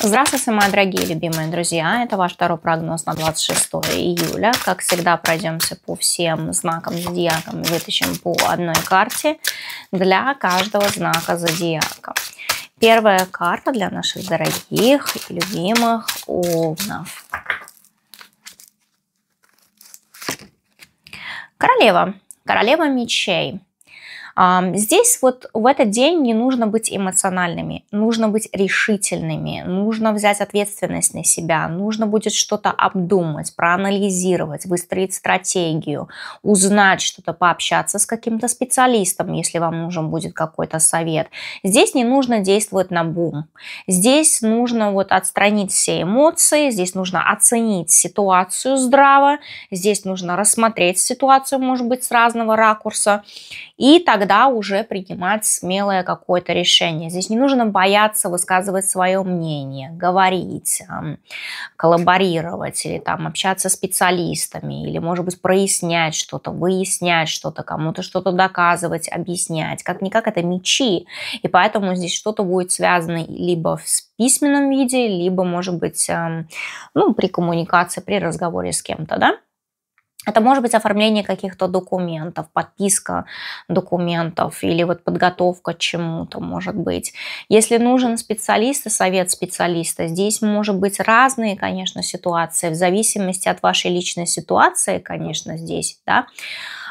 Здравствуйте, мои дорогие любимые друзья! Это ваш второй прогноз на 26 июля. Как всегда, пройдемся по всем знакам зодиака, вытащим по одной карте для каждого знака зодиака. Первая карта для наших дорогих и любимых овнов. Королева. Королева мечей. Здесь вот в этот день не нужно быть эмоциональными, нужно быть решительными, нужно взять ответственность на себя, нужно будет что-то обдумать, проанализировать, выстроить стратегию, узнать что-то, пообщаться с каким-то специалистом, если вам нужен будет какой-то совет. Здесь не нужно действовать на бум. Здесь нужно вот отстранить все эмоции, здесь нужно оценить ситуацию здраво, здесь нужно рассмотреть ситуацию, может быть, с разного ракурса, и тогда тогда уже принимать смелое какое-то решение. Здесь не нужно бояться высказывать свое мнение, говорить, коллаборировать или там общаться с специалистами, или, может быть, прояснять что-то, выяснять что-то, кому-то что-то доказывать, объяснять. Как-никак это мечи, и поэтому здесь что-то будет связано либо в письменном виде, либо, может быть, ну, при коммуникации, при разговоре с кем-то, да? Это может быть оформление каких-то документов, подписка документов или вот подготовка к чему-то, может быть. Если нужен специалист и совет специалиста, здесь может быть разные, конечно, ситуации, в зависимости от вашей личной ситуации, конечно, здесь, да.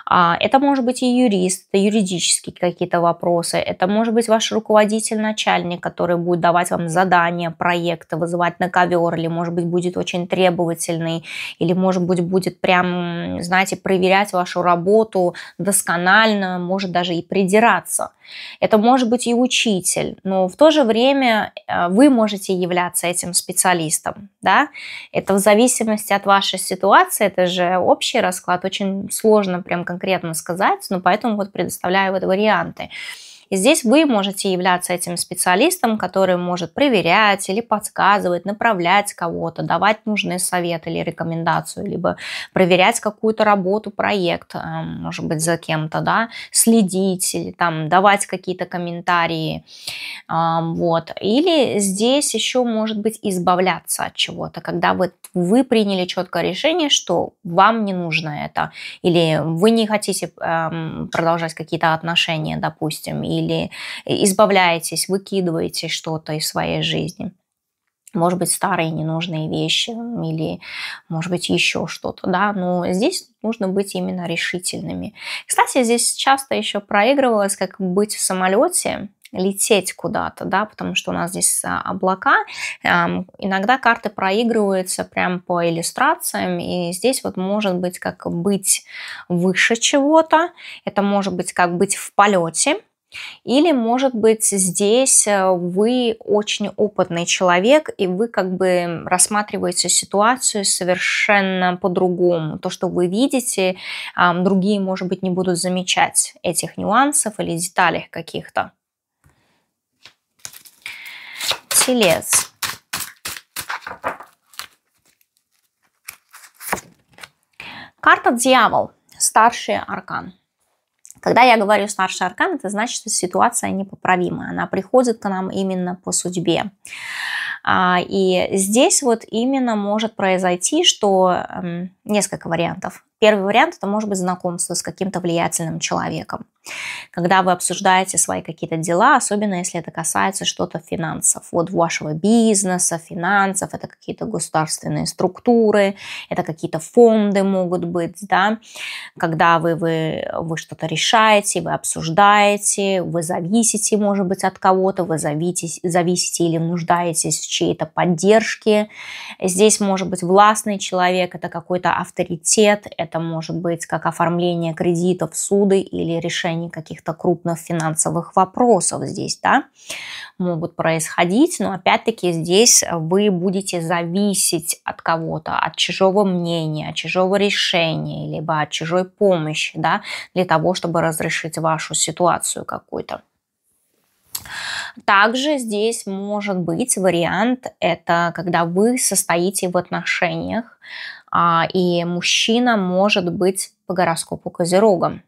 А, это может быть и юрист, это юридические какие-то вопросы, это может быть ваш руководитель, начальник, который будет давать вам задания, проекты, вызывать на ковер, или, может быть, будет очень требовательный, или, может быть, будет прям, знаете, проверять вашу работу досконально, может даже и придираться. Это может быть и учитель, но в то же время э, вы можете являться этим специалистом, да? Это в зависимости от вашей ситуации, это же общий расклад, очень сложно прям конкретно конкретно сказать, но поэтому вот предоставляю вот варианты. И здесь вы можете являться этим специалистом, который может проверять или подсказывать, направлять кого-то, давать нужные советы или рекомендацию, либо проверять какую-то работу, проект, э, может быть, за кем-то, да, следить или там давать какие-то комментарии, э, вот. Или здесь еще может быть избавляться от чего-то, когда вы, вы приняли четкое решение, что вам не нужно это, или вы не хотите эм, продолжать какие-то отношения, допустим, и или э, избавляетесь, выкидываете что-то из своей жизни. Может быть, старые ненужные вещи или, может быть, еще что-то, да, но здесь нужно быть именно решительными. Кстати, здесь часто еще проигрывалось, как быть в самолете, лететь куда-то, да, потому что у нас здесь а, облака. Эм, иногда карты проигрываются прям по иллюстрациям, и здесь вот может быть как быть выше чего-то, это может быть как быть в полете, или, может быть, здесь э, вы очень опытный человек, и вы как бы рассматриваете ситуацию совершенно по-другому. То, что вы видите, другие, может быть, не будут замечать этих нюансов или деталей каких-то. Телец. Карта «Дьявол», старший аркан – когда я говорю старший аркан, это значит, что ситуация непоправима. Она приходит к нам именно по судьбе. А, и здесь вот именно может произойти, что эм, несколько вариантов. Первый вариант – это может быть знакомство с каким-то влиятельным человеком, когда вы обсуждаете свои какие-то дела, особенно если это касается что-то финансов, вот вашего бизнеса, финансов, это какие-то государственные структуры, это какие-то фонды могут быть, да, когда вы, вы, вы что-то решаете, вы обсуждаете, вы зависите, может быть, от кого-то, вы зависите, зависите или нуждаетесь в чьей-то поддержке, здесь может быть властный человек, это какой-то авторитет, это может быть как оформление кредитов, суды или решение каких-то крупных финансовых вопросов здесь, да, могут происходить. Но опять-таки здесь вы будете зависеть от кого-то, от чужого мнения, от чужого решения, либо от чужой помощи, да, для того, чтобы разрешить вашу ситуацию какую-то. Также здесь может быть вариант, это когда вы состоите в отношениях, а, и мужчина может быть по гороскопу козерогом.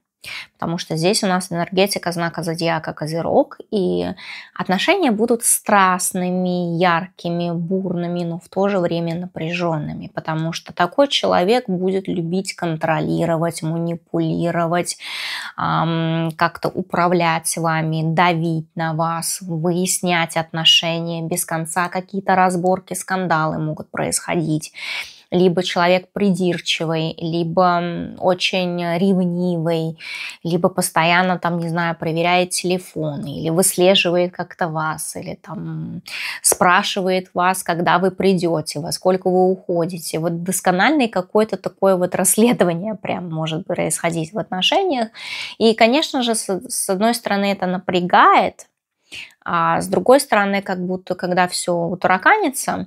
Потому что здесь у нас энергетика знака зодиака Козерог, и отношения будут страстными, яркими, бурными, но в то же время напряженными, потому что такой человек будет любить контролировать, манипулировать, эм, как-то управлять вами, давить на вас, выяснять отношения без конца, какие-то разборки, скандалы могут происходить либо человек придирчивый, либо очень ревнивый, либо постоянно там, не знаю, проверяет телефон, или выслеживает как-то вас, или там спрашивает вас, когда вы придете, во сколько вы уходите. Вот доскональное какое-то такое вот расследование прям может происходить в отношениях. И, конечно же, с, с одной стороны, это напрягает, а с другой стороны, как будто когда все утараканится,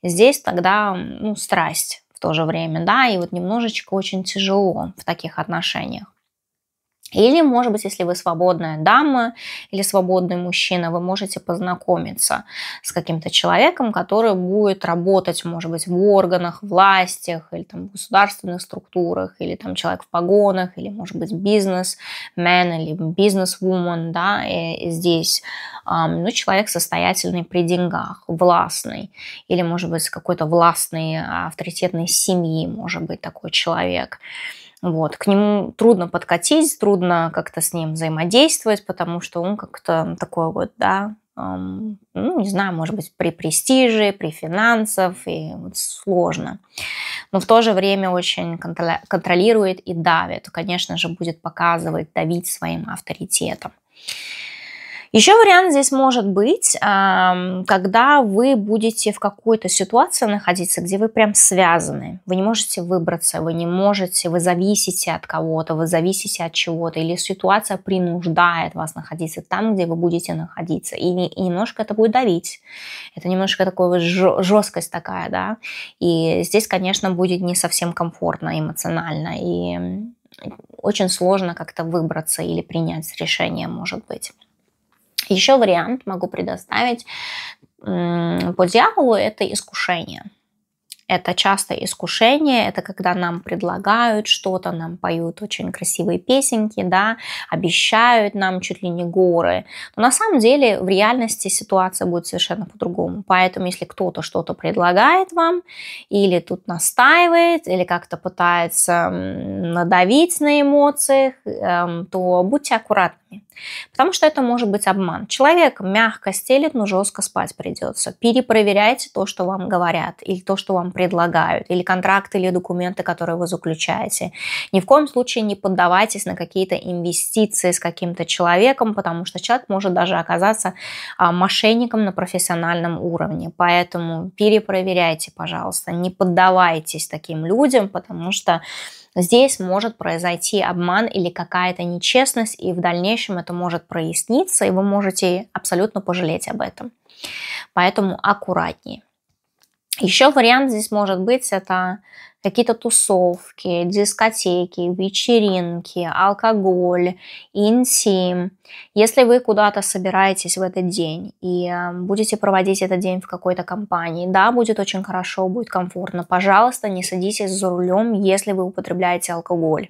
здесь тогда ну, страсть в то же время, да, и вот немножечко очень тяжело в таких отношениях. Или, может быть, если вы свободная дама или свободный мужчина, вы можете познакомиться с каким-то человеком, который будет работать, может быть, в органах, властях или там в государственных структурах, или там человек в погонах, или, может быть, бизнесмен или бизнесвумен, да, и здесь, ну, человек состоятельный при деньгах, властный, или, может быть, какой-то властный а, авторитетной семьи, может быть, такой человек. Человек. Вот. К нему трудно подкатить, трудно как-то с ним взаимодействовать, потому что он как-то такой вот, да, эм, ну, не знаю, может быть, при престиже, при финансах, и вот сложно. Но в то же время очень контролирует и давит. Конечно же, будет показывать, давить своим авторитетом. Еще вариант здесь может быть, когда вы будете в какой-то ситуации находиться, где вы прям связаны, вы не можете выбраться, вы не можете, вы зависите от кого-то, вы зависите от чего-то, или ситуация принуждает вас находиться там, где вы будете находиться, и, немножко это будет давить, это немножко такая жесткость такая, да, и здесь, конечно, будет не совсем комфортно эмоционально, и очень сложно как-то выбраться или принять решение, может быть. Еще вариант могу предоставить по дьяволу – это искушение. Это часто искушение, это когда нам предлагают что-то, нам поют очень красивые песенки, да, обещают нам чуть ли не горы. Но на самом деле в реальности ситуация будет совершенно по-другому. Поэтому если кто-то что-то предлагает вам, или тут настаивает, или как-то пытается надавить на эмоциях, эм, то будьте аккуратны аккуратнее. Потому что это может быть обман. Человек мягко стелит, но жестко спать придется. Перепроверяйте то, что вам говорят, или то, что вам предлагают, или контракты, или документы, которые вы заключаете. Ни в коем случае не поддавайтесь на какие-то инвестиции с каким-то человеком, потому что человек может даже оказаться а, мошенником на профессиональном уровне. Поэтому перепроверяйте, пожалуйста, не поддавайтесь таким людям, потому что Здесь может произойти обман или какая-то нечестность, и в дальнейшем это может проясниться, и вы можете абсолютно пожалеть об этом. Поэтому аккуратнее. Еще вариант здесь может быть это какие-то тусовки, дискотеки, вечеринки, алкоголь, интим. Если вы куда-то собираетесь в этот день и э, будете проводить этот день в какой-то компании, да, будет очень хорошо, будет комфортно. Пожалуйста, не садитесь за рулем, если вы употребляете алкоголь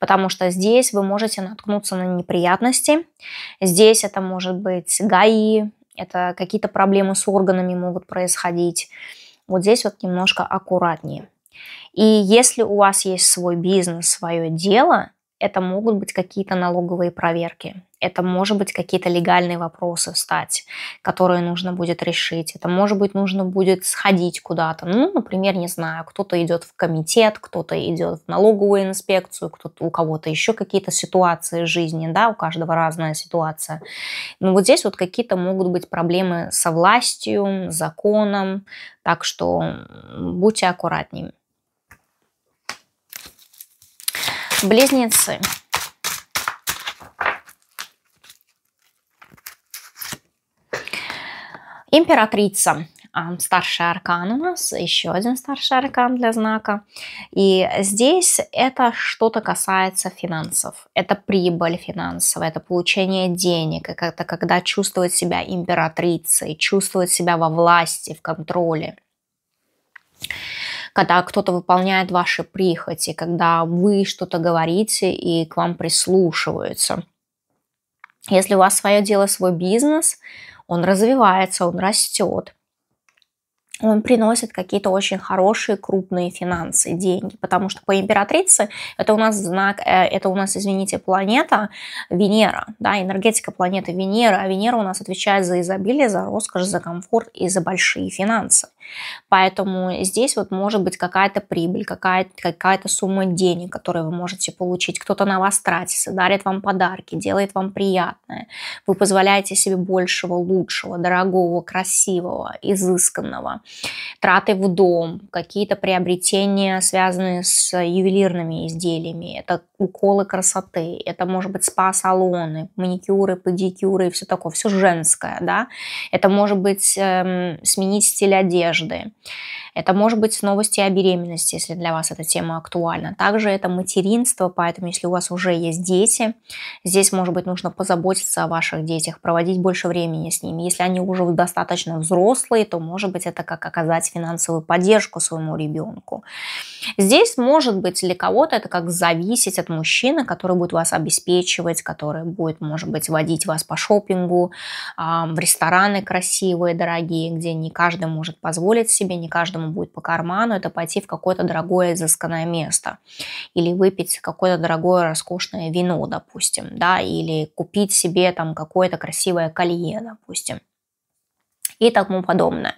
потому что здесь вы можете наткнуться на неприятности. Здесь это может быть ГАИ, это какие-то проблемы с органами могут происходить. Вот здесь вот немножко аккуратнее. И если у вас есть свой бизнес, свое дело, это могут быть какие-то налоговые проверки это может быть какие-то легальные вопросы встать, которые нужно будет решить, это может быть нужно будет сходить куда-то, ну, например, не знаю, кто-то идет в комитет, кто-то идет в налоговую инспекцию, кто-то, у кого-то еще какие-то ситуации жизни, да, у каждого разная ситуация. Но ну, вот здесь вот какие-то могут быть проблемы со властью, законом, так что будьте аккуратнее. Близнецы. Императрица а, старший аркан у нас, еще один старший аркан для знака. И здесь это что-то касается финансов. Это прибыль финансовая, это получение денег, это когда чувствовать себя императрицей, чувствовать себя во власти, в контроле. Когда кто-то выполняет ваши прихоти, когда вы что-то говорите и к вам прислушиваются. Если у вас свое дело, свой бизнес – он развивается, он растет, он приносит какие-то очень хорошие крупные финансы, деньги, потому что по императрице это у нас знак, э, это у нас, извините, планета Венера, да, энергетика планеты Венера, а Венера у нас отвечает за изобилие, за роскошь, за комфорт и за большие финансы. Поэтому здесь вот может быть какая-то прибыль, какая-то какая сумма денег, которую вы можете получить. Кто-то на вас тратится, дарит вам подарки, делает вам приятное. Вы позволяете себе большего, лучшего, дорогого, красивого, изысканного. Траты в дом, какие-то приобретения, связанные с ювелирными изделиями. Это уколы красоты, это может быть спа-салоны, маникюры, педикюры и все такое. Все женское, да. Это может быть эм, сменить стиль одежды, одежды. Это может быть новости о беременности, если для вас эта тема актуальна. Также это материнство, поэтому если у вас уже есть дети, здесь, может быть, нужно позаботиться о ваших детях, проводить больше времени с ними. Если они уже достаточно взрослые, то, может быть, это как оказать финансовую поддержку своему ребенку. Здесь, может быть, для кого-то это как зависеть от мужчины, который будет вас обеспечивать, который будет, может быть, водить вас по шопингу, в рестораны красивые, дорогие, где не каждый может позволить себе, не каждому каждому будет по карману, это пойти в какое-то дорогое изысканное место или выпить какое-то дорогое роскошное вино, допустим, да, или купить себе там какое-то красивое колье, допустим и тому подобное.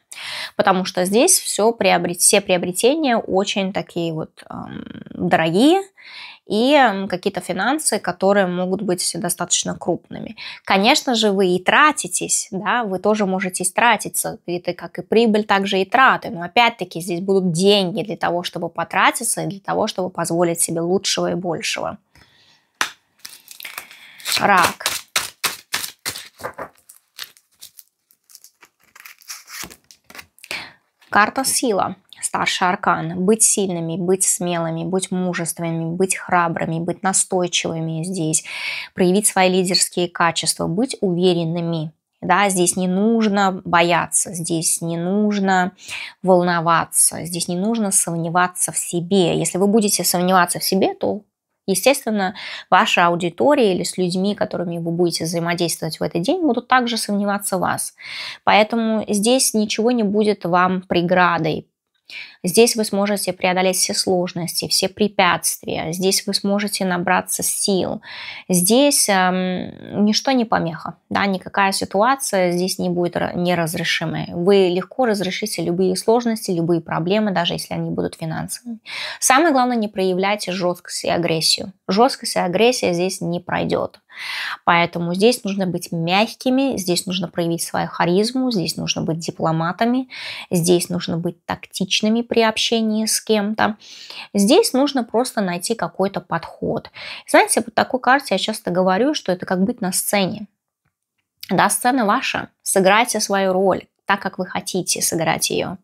Потому что здесь все, приобрет, все приобретения очень такие вот эм, дорогие и какие-то финансы, которые могут быть достаточно крупными. Конечно же, вы и тратитесь, да, вы тоже можете тратиться, это как и прибыль, так же и траты, но опять-таки здесь будут деньги для того, чтобы потратиться и для того, чтобы позволить себе лучшего и большего. Рак. Карта сила, старший аркан. Быть сильными, быть смелыми, быть мужественными, быть храбрыми, быть настойчивыми здесь, проявить свои лидерские качества, быть уверенными. Да, здесь не нужно бояться, здесь не нужно волноваться, здесь не нужно сомневаться в себе. Если вы будете сомневаться в себе, то Естественно, ваша аудитория или с людьми, которыми вы будете взаимодействовать в этот день, будут также сомневаться в вас. Поэтому здесь ничего не будет вам преградой Здесь вы сможете преодолеть все сложности, все препятствия. Здесь вы сможете набраться сил. Здесь эм, ничто не помеха, да, никакая ситуация здесь не будет неразрешимой. Вы легко разрешите любые сложности, любые проблемы, даже если они будут финансовыми. Самое главное, не проявляйте жесткость и агрессию. Жесткость и агрессия здесь не пройдет. Поэтому здесь нужно быть мягкими, здесь нужно проявить свою харизму, здесь нужно быть дипломатами, здесь нужно быть тактичными при общении с кем-то. Здесь нужно просто найти какой-то подход. Знаете, по такой карте я часто говорю, что это как быть на сцене. Да, сцена ваша, сыграйте свою роль так, как вы хотите сыграть ее.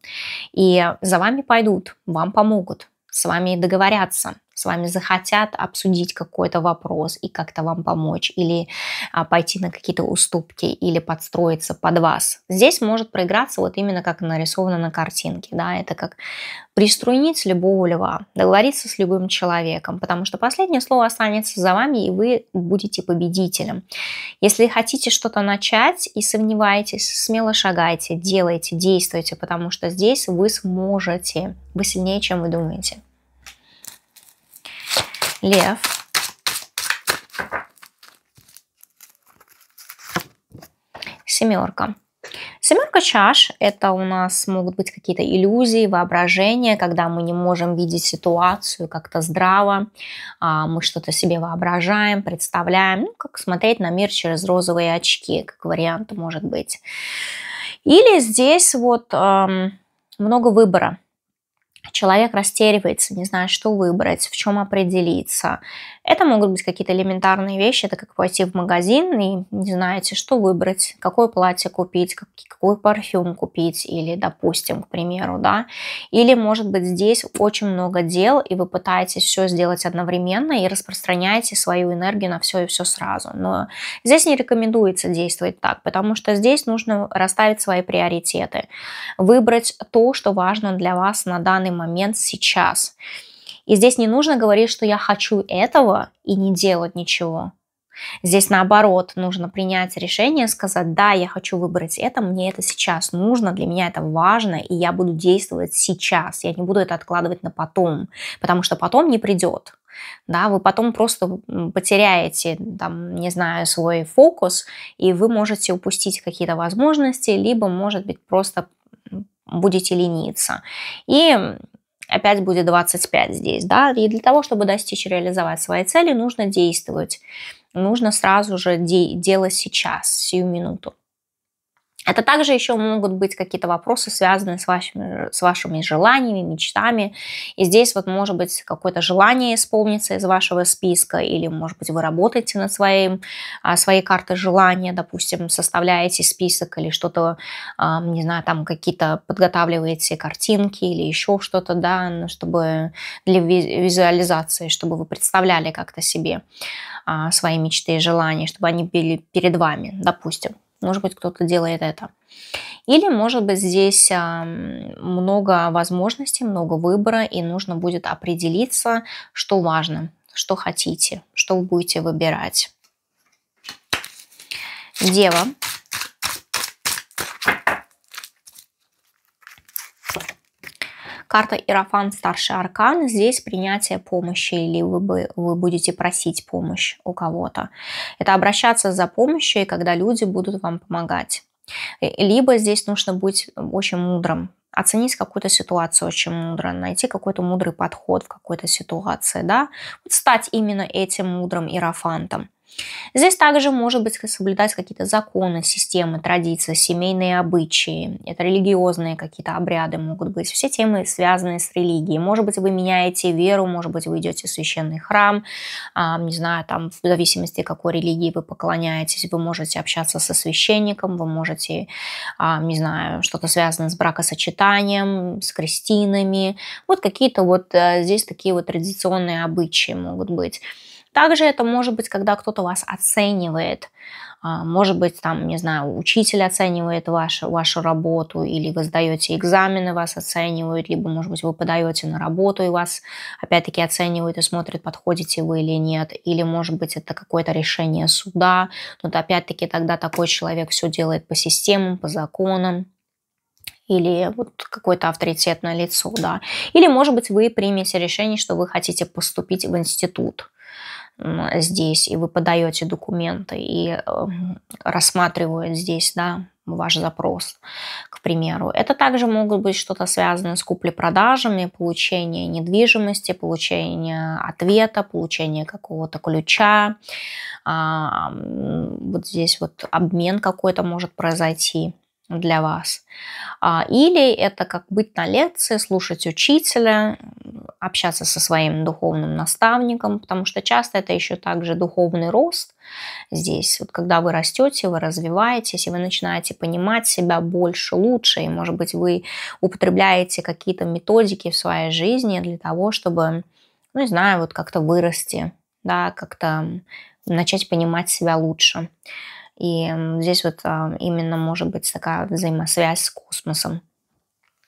И за вами пойдут, вам помогут, с вами договорятся с вами захотят обсудить какой-то вопрос и как-то вам помочь, или а, пойти на какие-то уступки, или подстроиться под вас. Здесь может проиграться вот именно как нарисовано на картинке, да, это как приструнить любого льва, договориться с любым человеком, потому что последнее слово останется за вами, и вы будете победителем. Если хотите что-то начать и сомневаетесь, смело шагайте, делайте, действуйте, потому что здесь вы сможете, вы сильнее, чем вы думаете лев. Семерка. Семерка чаш – это у нас могут быть какие-то иллюзии, воображения, когда мы не можем видеть ситуацию как-то здраво, а, мы что-то себе воображаем, представляем, ну, как смотреть на мир через розовые очки, как вариант может быть. Или здесь вот эм, много выбора – человек растеривается, не знает, что выбрать, в чем определиться. Это могут быть какие-то элементарные вещи, это как пойти в магазин и не знаете, что выбрать, какое платье купить, как, какой парфюм купить, или, допустим, к примеру, да. Или, может быть, здесь очень много дел, и вы пытаетесь все сделать одновременно и распространяете свою энергию на все и все сразу. Но здесь не рекомендуется действовать так, потому что здесь нужно расставить свои приоритеты, выбрать то, что важно для вас на данный момент сейчас. И здесь не нужно говорить, что я хочу этого и не делать ничего. Здесь наоборот, нужно принять решение, сказать, да, я хочу выбрать это, мне это сейчас нужно, для меня это важно, и я буду действовать сейчас, я не буду это откладывать на потом, потому что потом не придет. Да, вы потом просто потеряете, там, не знаю, свой фокус, и вы можете упустить какие-то возможности, либо, может быть, просто будете лениться. И опять будет 25 здесь, да, и для того, чтобы достичь реализовать свои цели, нужно действовать, нужно сразу же де- делать сейчас, сию минуту. Это также еще могут быть какие-то вопросы, связанные с вашими, с вашими желаниями, мечтами. И здесь вот может быть какое-то желание исполнится из вашего списка, или, может быть, вы работаете над своим, а, своей картой желания, допустим, составляете список или что-то, не знаю, там какие-то подготавливаете картинки или еще что-то, да, ну, чтобы для визуализации, чтобы вы представляли как-то себе а, свои мечты и желания, чтобы они были перед вами, допустим. Может быть, кто-то делает это. Или, может быть, здесь много возможностей, много выбора, и нужно будет определиться, что важно, что хотите, что вы будете выбирать. Дева, Карта Ирафан Старший Аркан. Здесь принятие помощи или вы, бы вы будете просить помощь у кого-то. Это обращаться за помощью, когда люди будут вам помогать. Э, либо здесь нужно быть очень мудрым, оценить какую-то ситуацию очень мудро, найти какой-то мудрый подход в какой-то ситуации, да, вот стать именно этим мудрым иерофантом. Здесь также может быть соблюдать какие-то законы, системы, традиции, семейные обычаи, это религиозные какие-то обряды могут быть, все темы, связанные с религией. Может быть, вы меняете веру, может быть, вы идете в священный храм, а, не знаю, там в зависимости, какой религии вы поклоняетесь, вы можете общаться со священником, вы можете, а, не знаю, что-то связанное с бракосочетанием, с крестинами. Вот какие-то вот э, здесь такие вот традиционные обычаи могут быть. Также это может быть, когда кто-то вас оценивает, а, может быть, там, не знаю, учитель оценивает вашу, вашу работу, или вы сдаете экзамены, вас оценивают, либо, может быть, вы подаете на работу, и вас опять-таки оценивают и смотрят, подходите вы или нет, или, может быть, это какое-то решение суда, но опять-таки тогда такой человек все делает по системам, по законам, или вот какое-то авторитетное лицо, да. Или, может быть, вы примете решение, что вы хотите поступить в институт, здесь, и вы подаете документы, и э, рассматривают здесь, да, ваш запрос, к примеру. Это также могут быть что-то связанное с куплей-продажами, получение недвижимости, получение ответа, получение какого-то ключа. А, вот здесь вот обмен какой-то может произойти для вас. А, или это как быть на лекции, слушать учителя, общаться со своим духовным наставником, потому что часто это еще также духовный рост. Здесь, вот когда вы растете, вы развиваетесь, и вы начинаете понимать себя больше, лучше, и, может быть, вы употребляете какие-то методики в своей жизни для того, чтобы, ну, не знаю, вот как-то вырасти, да, как-то начать понимать себя лучше. И здесь вот а, именно может быть такая взаимосвязь с космосом,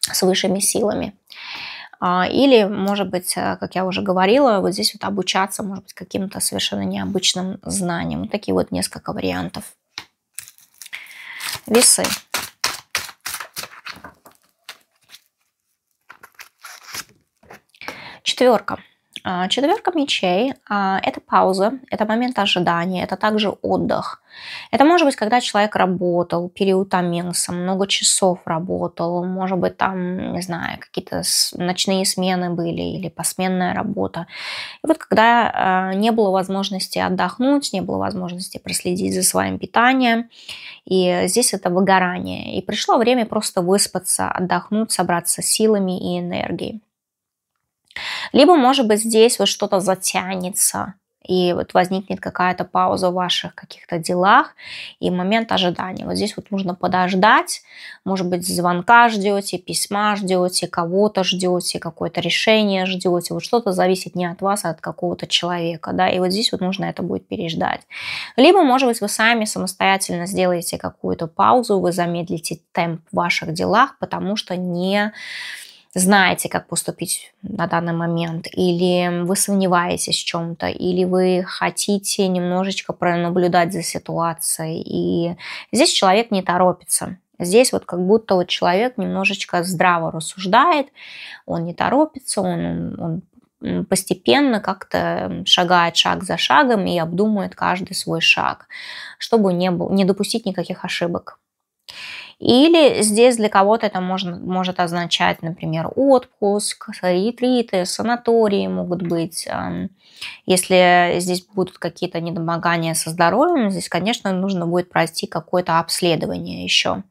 с высшими силами. А, или, может быть, а, как я уже говорила, вот здесь вот обучаться, может быть, каким-то совершенно необычным знаниям. Вот такие вот несколько вариантов. Весы. Четверка. А, четверка мечей а, – это пауза, это момент ожидания, это также отдых. Это может быть, когда человек работал, переутомился, много часов работал, может быть, там, не знаю, какие-то ночные смены были или посменная работа. И вот когда а, не было возможности отдохнуть, не было возможности проследить за своим питанием, и здесь это выгорание. И пришло время просто выспаться, отдохнуть, собраться силами и энергией. Либо, может быть, здесь вот что-то затянется, и вот возникнет какая-то пауза в ваших каких-то делах и момент ожидания. Вот здесь вот нужно подождать, может быть, звонка ждете, письма ждете, кого-то ждете, какое-то решение ждете, вот что-то зависит не от вас, а от какого-то человека, да, и вот здесь вот нужно это будет переждать. Либо, может быть, вы сами самостоятельно сделаете какую-то паузу, вы замедлите темп в ваших делах, потому что не знаете, как поступить на данный момент, или вы сомневаетесь в чем-то, или вы хотите немножечко пронаблюдать за ситуацией. И здесь человек не торопится. Здесь вот как будто вот человек немножечко здраво рассуждает, он не торопится, он, он постепенно как-то шагает шаг за шагом и обдумывает каждый свой шаг, чтобы не, был, не допустить никаких ошибок. Или здесь для кого-то это можно, может означать, например, отпуск, ретриты, санатории могут быть. Если здесь будут какие-то недомогания со здоровьем, здесь, конечно, нужно будет пройти какое-то обследование еще.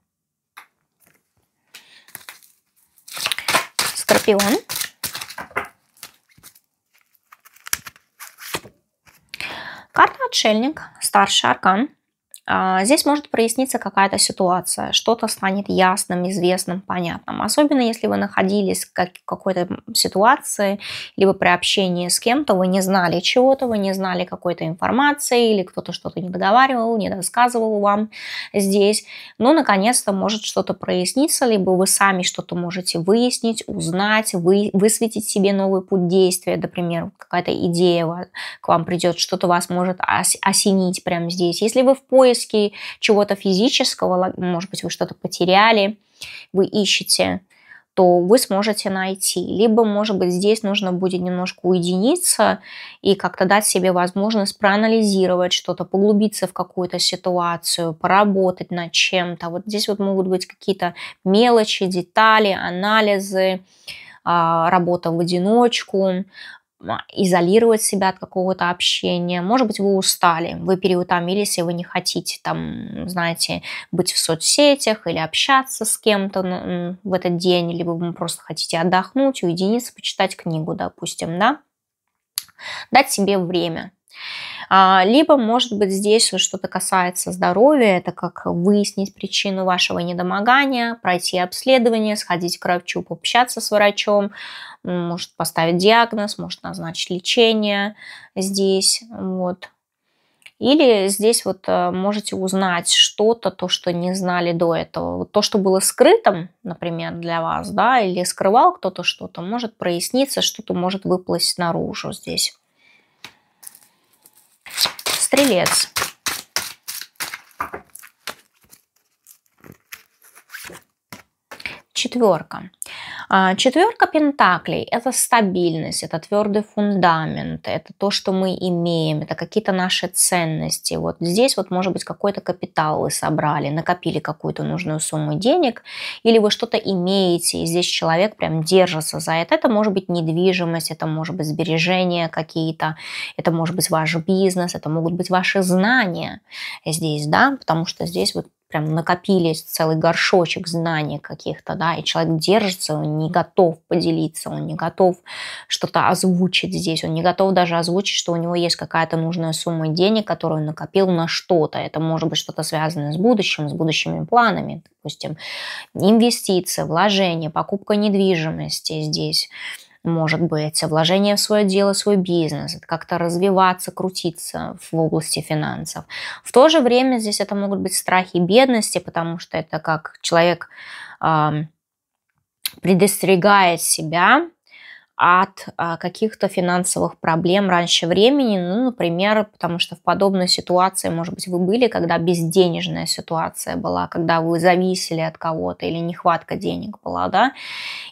Скорпион. Карта отшельник, старший аркан – а, здесь может проясниться какая-то ситуация, что-то станет ясным, известным, понятным. Особенно если вы находились в какой-то ситуации, либо при общении с кем-то, вы не знали чего-то, вы не знали какой-то информации, или кто-то что-то не договаривал, не досказывал вам здесь. Но, ну, наконец-то, может что-то проясниться, либо вы сами что-то можете выяснить, узнать, вы, высветить себе новый путь действия, например, какая-то идея к вам придет, что-то вас может ос осенить прямо здесь. Если вы в поиске поиски чего-то физического, ну, может быть, вы что-то потеряли, вы ищете, то вы сможете найти. Либо, может быть, здесь нужно будет немножко уединиться и как-то дать себе возможность проанализировать что-то, поглубиться в какую-то ситуацию, поработать над чем-то. Вот здесь вот могут быть какие-то мелочи, детали, анализы, а, работа в одиночку, изолировать себя от какого-то общения. Может быть, вы устали, вы переутомились, и вы не хотите, там, знаете, быть в соцсетях или общаться с кем-то в этот день, либо вы просто хотите отдохнуть, уединиться, почитать книгу, допустим, да? Дать себе время. А, либо, может быть, здесь что-то касается здоровья, это как выяснить причину вашего недомогания, пройти обследование, сходить к врачу, пообщаться с врачом, может поставить диагноз, может назначить лечение здесь, вот. Или здесь вот э, можете узнать что-то, то, что не знали до этого. То, что было скрытым, например, для вас, да, или скрывал кто-то что-то, может проясниться, что-то может выплыть наружу здесь. Стрелец. Четверка. А, четверка пентаклей – это стабильность, это твердый фундамент, это то, что мы имеем, это какие-то наши ценности. Вот здесь вот, может быть, какой-то капитал вы собрали, накопили какую-то нужную сумму денег, или вы что-то имеете, и здесь человек прям держится за это. Это может быть недвижимость, это может быть сбережения какие-то, это может быть ваш бизнес, это могут быть ваши знания здесь, да, потому что здесь вот прям накопились целый горшочек знаний каких-то, да, и человек держится, он не готов поделиться, он не готов что-то озвучить здесь, он не готов даже озвучить, что у него есть какая-то нужная сумма денег, которую он накопил на что-то. Это может быть что-то связанное с будущим, с будущими планами, допустим, инвестиции, вложения, покупка недвижимости здесь может быть, вложение в свое дело, свой бизнес, как-то развиваться, крутиться в области финансов. В то же время здесь это могут быть страхи бедности, потому что это как человек э, предостерегает себя от а, каких-то финансовых проблем раньше времени, ну, например, потому что в подобной ситуации, может быть, вы были, когда безденежная ситуация была, когда вы зависели от кого-то или нехватка денег была, да,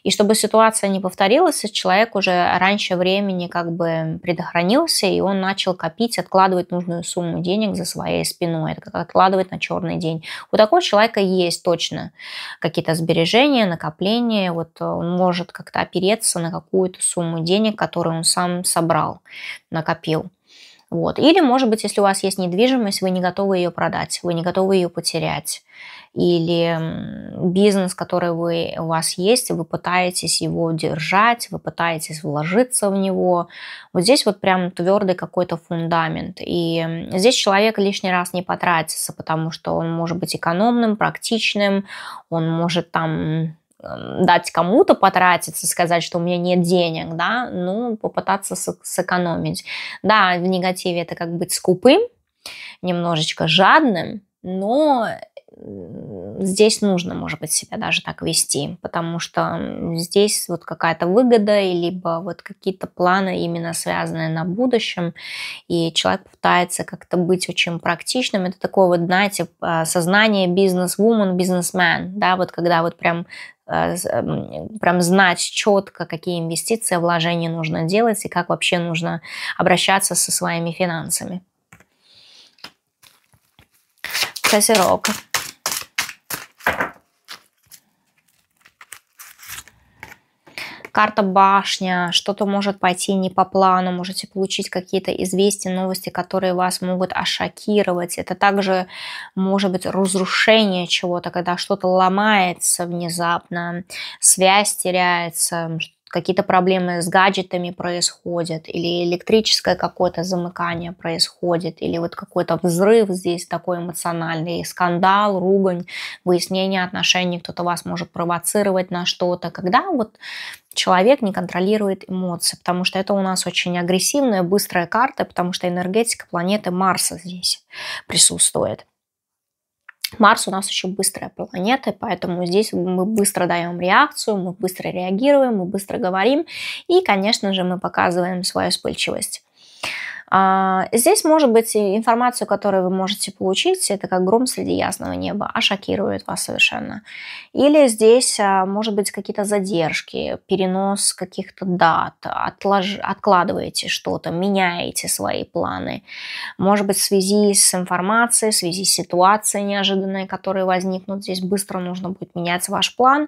и чтобы ситуация не повторилась, человек уже раньше времени как бы предохранился, и он начал копить, откладывать нужную сумму денег за своей спиной, это как откладывать на черный день. У такого человека есть точно какие-то сбережения, накопления, вот он может как-то опереться на какую-то какую-то сумму денег, которую он сам собрал, накопил. Вот. Или, может быть, если у вас есть недвижимость, вы не готовы ее продать, вы не готовы ее потерять. Или бизнес, который вы, у вас есть, вы пытаетесь его держать, вы пытаетесь вложиться в него. Вот здесь вот прям твердый какой-то фундамент. И здесь человек лишний раз не потратится, потому что он может быть экономным, практичным, он может там Эм, дать кому-то потратиться, сказать, что у меня нет денег, да, ну, попытаться сэкономить. Да, в негативе это как быть скупым, немножечко жадным, но здесь нужно, может быть, себя даже так вести, потому что здесь вот какая-то выгода, либо вот какие-то планы именно связанные на будущем, и человек пытается как-то быть очень практичным. Это такое вот, знаете, э, сознание бизнес-вумен, бизнесмен, да, вот когда вот прям Э, эм, прям знать четко, какие инвестиции, вложения нужно делать и как вообще нужно обращаться со своими финансами. Козерог. карта башня, что-то может пойти не по плану, можете получить какие-то известия, новости, которые вас могут ошокировать. Это также может быть разрушение чего-то, когда что-то ломается внезапно, связь теряется, какие-то проблемы с гаджетами происходят, или электрическое какое-то замыкание происходит, или вот какой-то взрыв здесь такой эмоциональный, скандал, ругань, выяснение отношений, кто-то вас может провоцировать на что-то. Когда вот человек не контролирует эмоции, потому что это у нас очень агрессивная, быстрая карта, потому что энергетика планеты Марса здесь присутствует. Марс у нас очень быстрая планета, поэтому здесь мы быстро даем реакцию, мы быстро реагируем, мы быстро говорим, и, конечно же, мы показываем свою вспыльчивость. А, здесь может быть информацию, которую вы можете получить, это как гром среди ясного неба, а шокирует вас совершенно. Или здесь а, может быть какие-то задержки, перенос каких-то дат, отлож... откладываете что-то, меняете свои планы. Может быть в связи с информацией, в связи с ситуацией неожиданной, которые возникнут, здесь быстро нужно будет менять ваш план,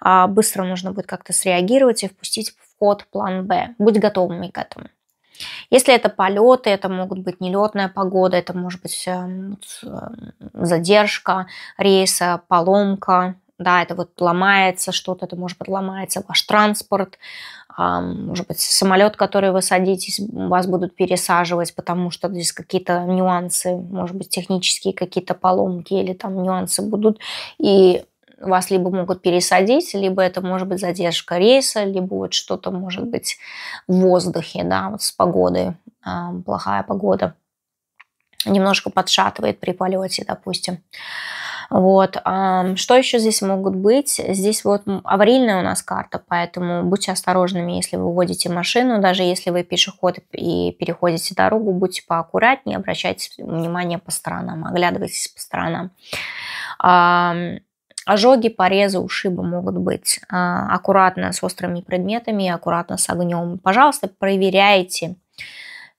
а, быстро нужно будет как-то среагировать и впустить в ход план Б. Будь готовыми к этому. Если это полеты, это могут быть нелетная погода, это может быть эм, эм, задержка рейса, поломка, да, это вот ломается что-то, это может быть ломается ваш транспорт, может быть самолет, который вы садитесь, вас будут пересаживать, потому что здесь какие-то нюансы, может быть технические какие-то поломки или там нюансы будут, и вас либо могут пересадить, либо это может быть задержка рейса, либо вот что-то может быть в воздухе, да, вот с погодой, а, плохая погода немножко подшатывает при полете, допустим. Вот. А, что еще здесь могут быть? Здесь вот аварийная у нас карта, поэтому будьте осторожными, если вы водите машину, даже если вы пешеход и переходите дорогу, будьте поаккуратнее, обращайте внимание по сторонам, оглядывайтесь по сторонам. Ожоги, порезы, ушибы могут быть. А, аккуратно с острыми предметами, аккуратно с огнем. Пожалуйста, проверяйте,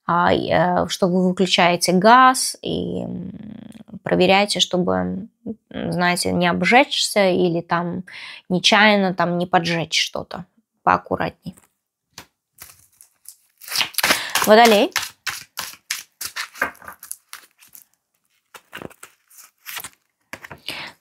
а, э, что вы выключаете газ и проверяйте, чтобы, знаете, не обжечься или там нечаянно там не поджечь что-то. Поаккуратней. Водолей.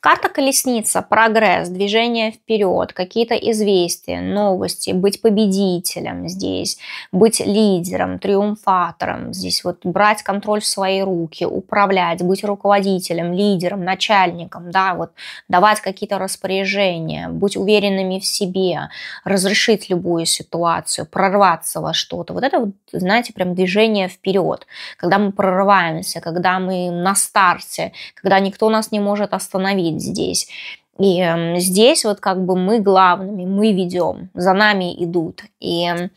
Карта колесница, прогресс, движение вперед, какие-то известия, новости, быть победителем здесь, быть лидером, триумфатором здесь, вот брать контроль в свои руки, управлять, быть руководителем, лидером, начальником, да, вот давать какие-то распоряжения, быть уверенными в себе, разрешить любую ситуацию, прорваться во что-то. Вот это, вот, знаете, прям движение вперед, когда мы прорываемся, когда мы на старте, когда никто нас не может остановить, вид здесь. И эм, здесь вот как бы мы главными, мы ведем, за нами идут. И эм,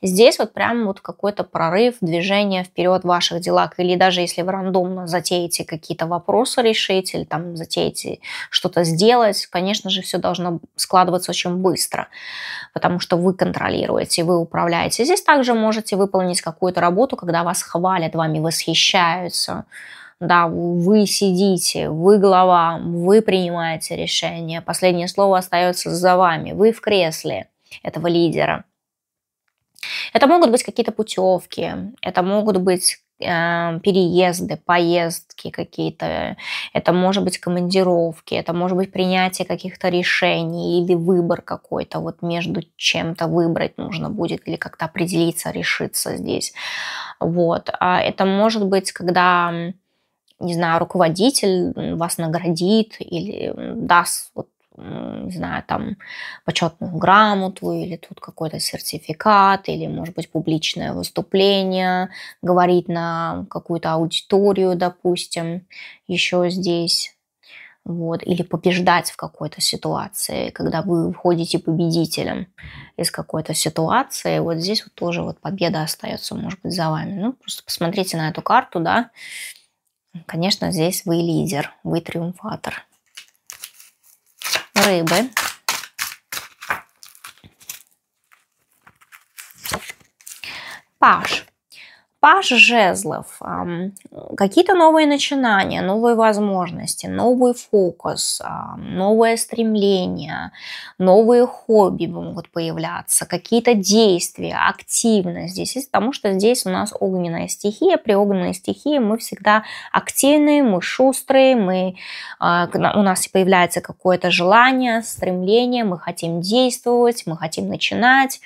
здесь вот прям вот какой-то прорыв, движение вперед в ваших делах. Или даже если вы рандомно затеете какие-то вопросы решить, или там затеете что-то сделать, конечно же, все должно складываться очень быстро, потому что вы контролируете, вы управляете. Здесь также можете выполнить какую-то работу, когда вас хвалят, вами восхищаются да, вы сидите, вы глава, вы принимаете решение, последнее слово остается за вами, вы в кресле этого лидера. Это могут быть какие-то путевки, это могут быть э, переезды, поездки какие-то, это может быть командировки, это может быть принятие каких-то решений или выбор какой-то, вот между чем-то выбрать нужно будет или как-то определиться, решиться здесь. Вот. А это может быть, когда не знаю, руководитель вас наградит или даст вот не знаю, там, почетную грамоту, или тут какой-то сертификат, или, может быть, публичное выступление, говорить на какую-то аудиторию, допустим, еще здесь. Вот, или побеждать в какой-то ситуации, когда вы входите победителем из какой-то ситуации, вот здесь вот тоже вот победа остается, может быть, за вами. Ну, просто посмотрите на эту карту, да, Конечно, здесь вы лидер, вы триумфатор. Рыбы. Паш. Паш жезлов, какие-то новые начинания, новые возможности, новый фокус, новое стремление, новые хобби могут появляться, какие-то действия, активность здесь, потому что здесь у нас огненная стихия, при огненной стихии мы всегда активные, мы шустрые, мы, а, у нас появляется какое-то желание, стремление, мы хотим действовать, мы хотим начинать,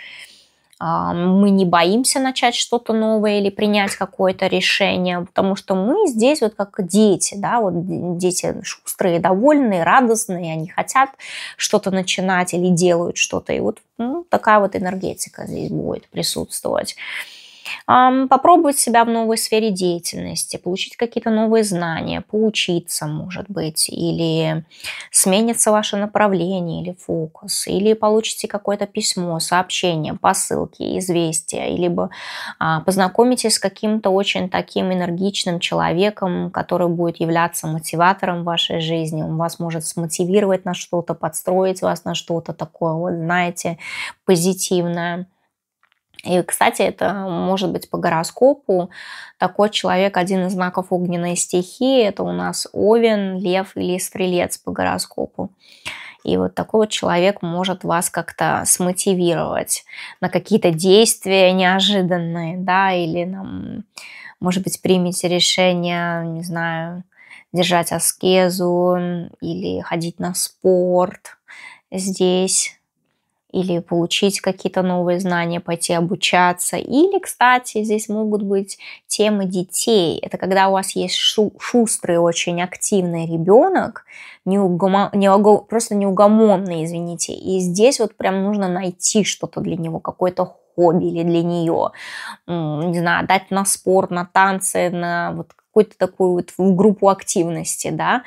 а, мы не боимся начать что-то новое или принять какое-то решение, потому что мы здесь вот как дети, да, вот дети шустрые, довольные, радостные, они хотят что-то начинать или делают что-то, и вот ну, такая вот энергетика здесь будет присутствовать попробовать себя в новой сфере деятельности, получить какие-то новые знания, поучиться, может быть, или сменится ваше направление или фокус, или получите какое-то письмо, сообщение, посылки, известия, либо а, познакомитесь с каким-то очень таким энергичным человеком, который будет являться мотиватором вашей жизни, он вас может смотивировать на что-то, подстроить вас на что-то такое, вот знаете, позитивное. И, кстати, это может быть по гороскопу. Такой человек один из знаков огненной стихии. Это у нас Овен, Лев или Стрелец по гороскопу. И вот такой вот человек может вас как-то смотивировать на какие-то действия неожиданные, да, или, нам, может быть, примете решение, не знаю, держать аскезу или ходить на спорт здесь или получить какие-то новые знания, пойти обучаться. Или, кстати, здесь могут быть темы детей. Это когда у вас есть шу шустрый, очень активный ребенок, неугомо, неуго, просто неугомонный, извините. И здесь вот прям нужно найти что-то для него, какое то хобби или для нее, не знаю, дать на спорт, на танцы, на вот какую-то такую вот группу активности, да,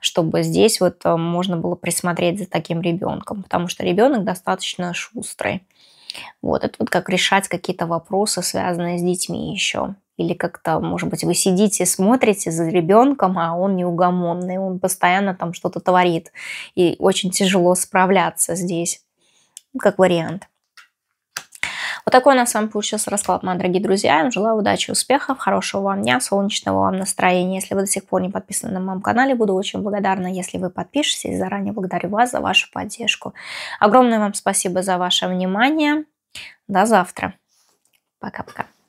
чтобы здесь вот э, можно было присмотреть за таким ребенком, потому что ребенок достаточно шустрый. Вот, это вот как решать какие-то вопросы, связанные с детьми еще. Или как-то, может быть, вы сидите, смотрите за ребенком, а он неугомонный, он постоянно там что-то творит. И очень тяжело справляться здесь, как вариант. Вот такой у на самом получился расклад, мои дорогие друзья. Я вам желаю удачи, успехов, хорошего вам дня, солнечного вам настроения. Если вы до сих пор не подписаны на моем канале, буду очень благодарна, если вы подпишетесь. Заранее благодарю вас за вашу поддержку. Огромное вам спасибо за ваше внимание. До завтра. Пока-пока.